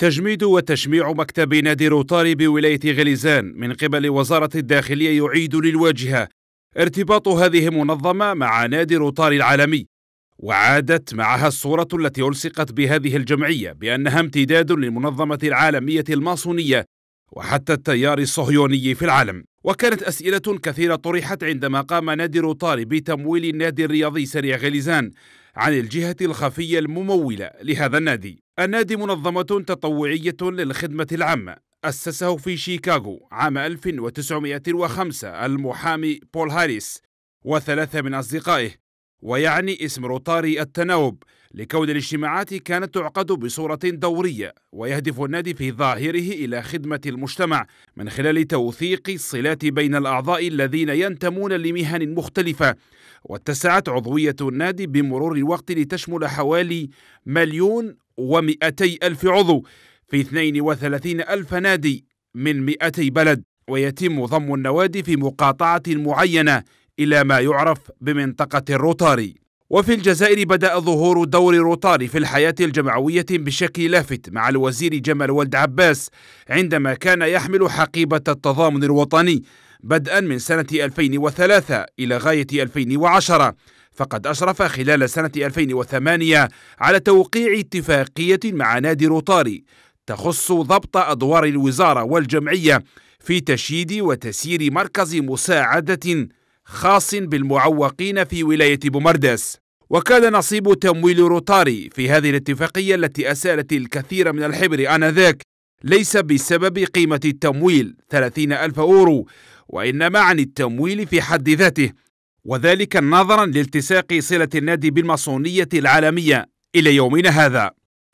تجميد وتشميع مكتب نادي روتاري بولاية غليزان من قبل وزارة الداخلية يعيد للواجهة ارتباط هذه المنظمة مع نادي روتاري العالمي وعادت معها الصورة التي ألصقت بهذه الجمعية بأنها امتداد للمنظمة العالمية الماسونية وحتى التيار الصهيوني في العالم وكانت أسئلة كثيرة طرحت عندما قام نادي روتاري بتمويل النادي الرياضي سريع غليزان عن الجهة الخفية الممولة لهذا النادي النادي منظمة تطوعية للخدمة العامة أسسه في شيكاغو عام 1905 المحامي بول هاريس وثلاثة من أصدقائه ويعني اسم روتاري التناوب لكون الاجتماعات كانت تعقد بصورة دورية ويهدف النادي في ظاهره إلى خدمة المجتمع من خلال توثيق الصلات بين الأعضاء الذين ينتمون لمهن مختلفة واتسعت عضوية النادي بمرور الوقت لتشمل حوالي مليون ومئتي ألف عضو في 32 ألف نادي من 200 بلد ويتم ضم النوادي في مقاطعة معينة إلى ما يعرف بمنطقة الروتاري وفي الجزائر بدأ ظهور دور روتاري في الحياة الجمعوية بشكل لافت مع الوزير جمال ولد عباس عندما كان يحمل حقيبة التضامن الوطني بدءا من سنة 2003 إلى غاية 2010 فقد أشرف خلال سنة 2008 على توقيع اتفاقية مع نادي روتاري تخص ضبط أدوار الوزارة والجمعية في تشييد وتسيير مركز مساعدة خاص بالمعوقين في ولاية بومردس وكان نصيب تمويل روتاري في هذه الاتفاقية التي أسالت الكثير من الحبر آنذاك ليس بسبب قيمة التمويل 30 ألف أورو وإنما عن التمويل في حد ذاته وذلك نظرا لالتصاق صلة النادي بالماسونية العالمية إلى يومنا هذا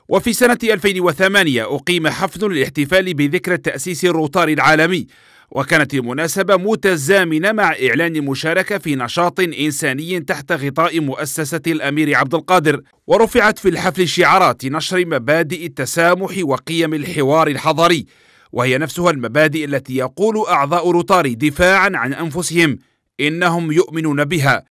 وفي سنة 2008 أقيم حفل للاحتفال بذكرى تأسيس الروتاري العالمي وكانت المناسبة متزامنة مع إعلان المشاركة في نشاط إنساني تحت غطاء مؤسسة الأمير عبد القادر ورفعت في الحفل شعارات نشر مبادئ التسامح وقيم الحوار الحضري وهي نفسها المبادئ التي يقول أعضاء روتاري دفاعا عن أنفسهم إنهم يؤمنون بها